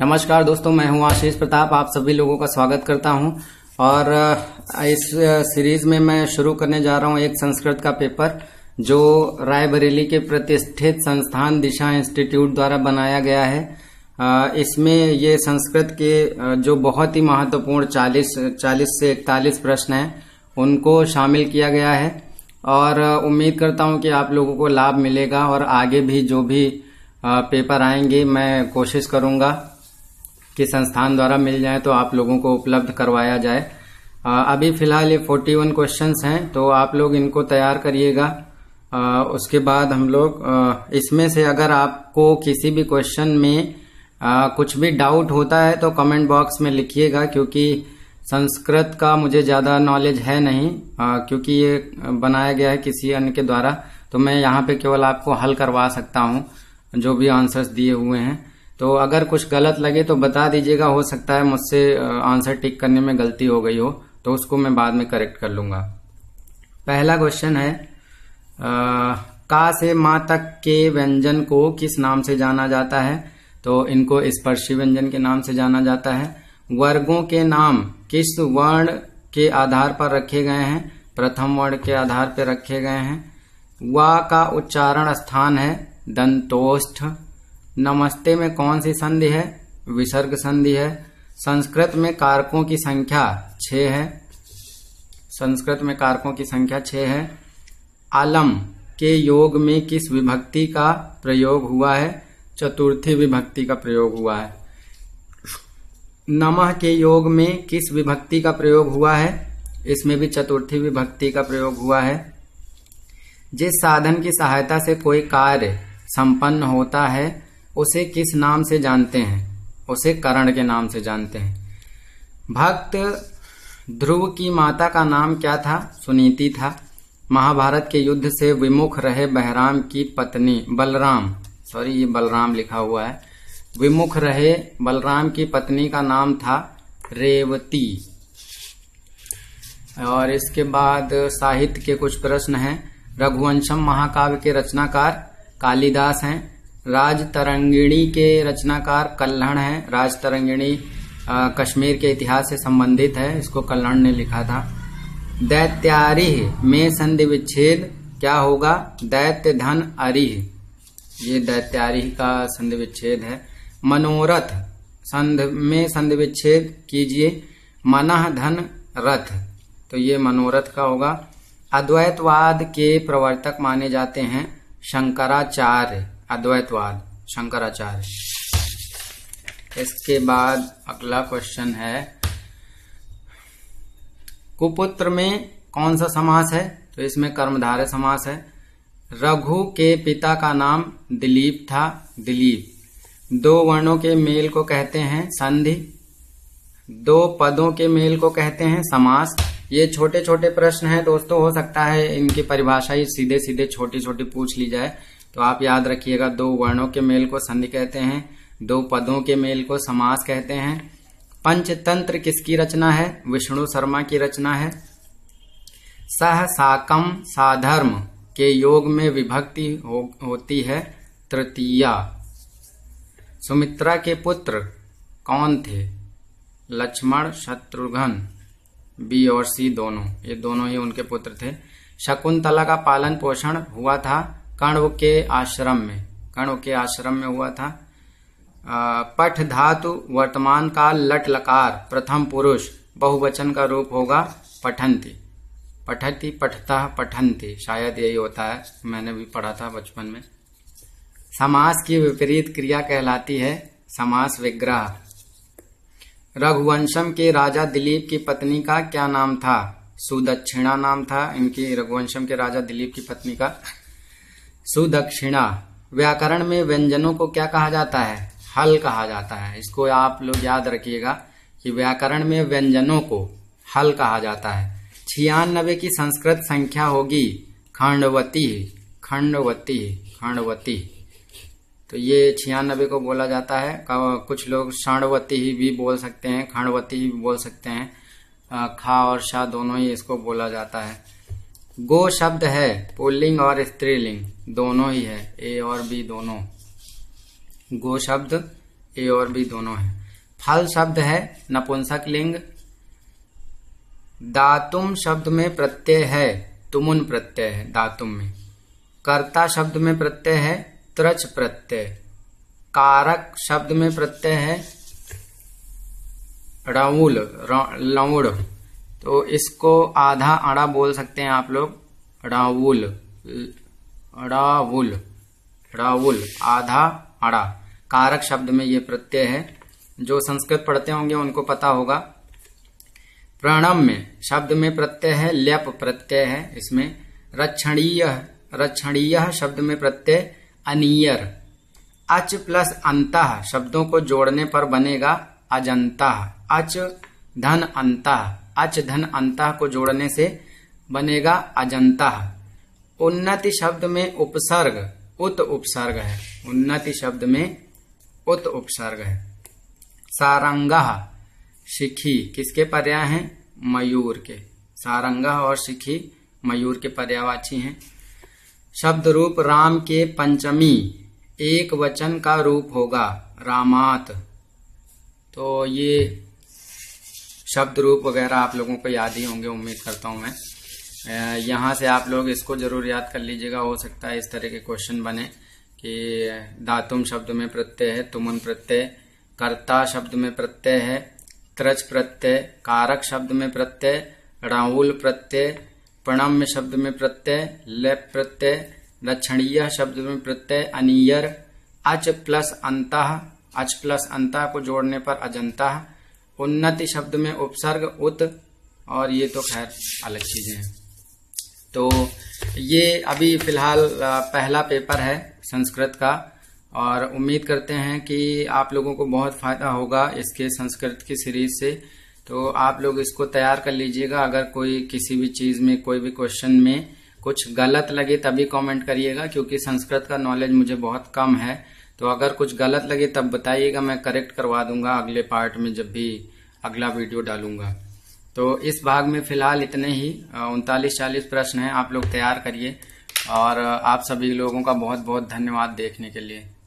नमस्कार दोस्तों मैं हूं आशीष प्रताप आप सभी लोगों का स्वागत करता हूं और इस सीरीज में मैं शुरू करने जा रहा हूं एक संस्कृत का पेपर जो रायबरेली के प्रतिष्ठित संस्थान दिशा इंस्टीट्यूट द्वारा बनाया गया है इसमें ये संस्कृत के जो बहुत ही महत्वपूर्ण 40 40 से 41 प्रश्न हैं उनको शामिल किया गया है और उम्मीद करता हूं कि आप लोगों को लाभ मिलेगा और आगे भी जो भी पेपर आएंगे मैं कोशिश करूंगा कि संस्थान द्वारा मिल जाए तो आप लोगों को उपलब्ध करवाया जाए अभी फ़िलहाल ये 41 क्वेश्चंस हैं तो आप लोग इनको तैयार करिएगा उसके बाद हम लोग इसमें से अगर आपको किसी भी क्वेश्चन में आ, कुछ भी डाउट होता है तो कमेंट बॉक्स में लिखिएगा क्योंकि संस्कृत का मुझे ज़्यादा नॉलेज है नहीं आ, क्योंकि ये बनाया गया है किसी अन्य के द्वारा तो मैं यहाँ पे केवल आपको हल करवा सकता हूँ जो भी आंसर्स दिए हुए हैं तो अगर कुछ गलत लगे तो बता दीजिएगा हो सकता है मुझसे आंसर टिक करने में गलती हो गई हो तो उसको मैं बाद में करेक्ट कर लूंगा पहला क्वेश्चन है आ, का से माँ तक के व्यंजन को किस नाम से जाना जाता है तो इनको स्पर्शी व्यंजन के नाम से जाना जाता है वर्गों के नाम किस वर्ण के आधार पर रखे गए हैं प्रथम वर्ण के आधार पर रखे गए हैं व का उच्चारण स्थान है दंतोष्ठ नमस्ते में कौन सी संधि है विसर्ग संधि है संस्कृत में कारकों की संख्या छ है संस्कृत में कारकों की संख्या छ है आलम के योग में किस विभक्ति का प्रयोग हुआ है चतुर्थी विभक्ति का प्रयोग हुआ है नमः के योग में किस विभक्ति का प्रयोग हुआ है इसमें भी चतुर्थी विभक्ति का प्रयोग हुआ है जिस साधन की सहायता से कोई कार्य संपन्न होता है उसे किस नाम से जानते हैं उसे करण के नाम से जानते हैं भक्त ध्रुव की माता का नाम क्या था सुनीति था महाभारत के युद्ध से विमुख रहे बहराम की पत्नी बलराम सॉरी ये बलराम लिखा हुआ है विमुख रहे बलराम की पत्नी का नाम था रेवती और इसके बाद साहित्य के कुछ प्रश्न हैं रघुवंशम महाकाव्य के रचनाकार कालिदास हैं राज तरंगिणी के रचनाकार कल्हण है राज तरंगिणी कश्मीर के इतिहास से संबंधित है इसको कल्हण ने लिखा था दैत्यारिह में संधि विच्छेद क्या होगा दैत्य धन अरिह ये दैत्यारिह का संधि विच्छेद है मनोरथ संध में संधि विच्छेद कीजिए मनह धन रथ तो ये मनोरथ का होगा अद्वैतवाद के प्रवर्तक माने जाते हैं शंकराचार्य अद्वैतवाद शंकराचार्य इसके बाद अगला क्वेश्चन है कुपुत्र में कौन सा समास है तो इसमें कर्मधारय समास है रघु के पिता का नाम दिलीप था दिलीप दो वर्णों के मेल को कहते हैं संधि दो पदों के मेल को कहते हैं समास ये छोटे छोटे प्रश्न हैं दोस्तों हो सकता है इनकी परिभाषा ही सीधे सीधे छोटी छोटी पूछ ली जाए तो आप याद रखिएगा दो वर्णों के मेल को संधि कहते हैं दो पदों के मेल को समास कहते हैं पंचतंत्र किसकी रचना है विष्णु शर्मा की रचना है सह साकम साधर्म के योग में विभक्ति हो, होती है तृतीया सुमित्रा के पुत्र कौन थे लक्ष्मण शत्रुघ्न बी और सी दोनों ये दोनों ही उनके पुत्र थे शकुंतला का पालन पोषण हुआ था कण्व के आश्रम में कण्व के आश्रम में हुआ था पठ धातु वर्तमान काल लट लकार प्रथम पुरुष बहुवचन का रूप होगा पठंती पठती पठता पठंती शायद यही होता है मैंने भी पढ़ा था बचपन में समास की विपरीत क्रिया कहलाती है समास विग्रह रघुवंशम के राजा दिलीप की पत्नी का क्या नाम था सुदक्षिणा नाम था इनकी रघुवंशम के राजा दिलीप की पत्नी का सुदक्षिणा व्याकरण में व्यंजनों को क्या कहा जाता है हल कहा जाता है इसको आप लोग याद रखिएगा कि व्याकरण में व्यंजनों को हल कहा जाता है छियानबे की संस्कृत संख्या होगी खंडवती खंडवती खंडवती तो ये छियानबे को बोला जाता है कुछ लोग षाणवती ही भी बोल सकते हैं खंडवती ही भी बोल सकते हैं खा और शाह दोनों ही इसको बोला जाता है गो शब्द है पुल्लिंग और स्त्रीलिंग दोनों ही है ए और बी दोनों गो शब्द ए और बी दोनों है फल शब्द है नपुंसक लिंग दातुम शब्द में प्रत्यय है तुमुन प्रत्यय है दातुम में कर्ता शब्द में प्रत्यय है त्रच प्रत्यय कारक शब्द में प्रत्यय है रऊल लौड़ तो इसको आधा अड़ा बोल सकते हैं आप लोग राहुल राहुल राहुल आधा अड़ा कारक शब्द में ये प्रत्यय है जो संस्कृत पढ़ते होंगे उनको पता होगा प्रणम में शब्द में प्रत्यय है लेप प्रत्यय है इसमें रक्षणीय रक्षणीय शब्द में प्रत्यय अनियर अच प्लस अंत शब्दों को जोड़ने पर बनेगा अजंता अच धन अंत अच धन अंत को जोड़ने से बनेगा अजंता उन्नति शब्द में उपसर्ग उत उपसर्ग है उन्नति शब्द में उत उपसर्ग है सारंग शिखी किसके पर्याय हैं मयूर के सारंग और शिखी मयूर के पर्यावाची हैं शब्द रूप राम के पंचमी एक वचन का रूप होगा रामात तो ये शब्द रूप वगैरह आप लोगों को याद ही होंगे उम्मीद करता हूँ मैं यहाँ से आप लोग इसको जरूर याद कर लीजिएगा हो सकता है इस तरह के क्वेश्चन बने कि धातुम शब्द में प्रत्यय है तुमन प्रत्यय कर्ता शब्द में प्रत्यय है त्रज प्रत्यय कारक शब्द में प्रत्यय राहुल प्रत्यय प्रणम्य शब्द में प्रत्यय लेप प्रत्यय लक्षणीय शब्द में प्रत्यय अनियर अच प्लस अंत अच प्लस अंत को जोड़ने पर अजंता उन्नति शब्द में उपसर्ग उत और ये तो खैर अलग चीजें हैं तो ये अभी फिलहाल पहला पेपर है संस्कृत का और उम्मीद करते हैं कि आप लोगों को बहुत फायदा होगा इसके संस्कृत की सीरीज से तो आप लोग इसको तैयार कर लीजिएगा अगर कोई किसी भी चीज में कोई भी क्वेश्चन में कुछ गलत लगे तभी कमेंट करिएगा क्योंकि संस्कृत का नॉलेज मुझे बहुत कम है तो अगर कुछ गलत लगे तब बताइएगा मैं करेक्ट करवा दूंगा अगले पार्ट में जब भी अगला वीडियो डालूंगा तो इस भाग में फिलहाल इतने ही उनतालीस चालीस प्रश्न हैं आप लोग तैयार करिए और आप सभी लोगों का बहुत बहुत धन्यवाद देखने के लिए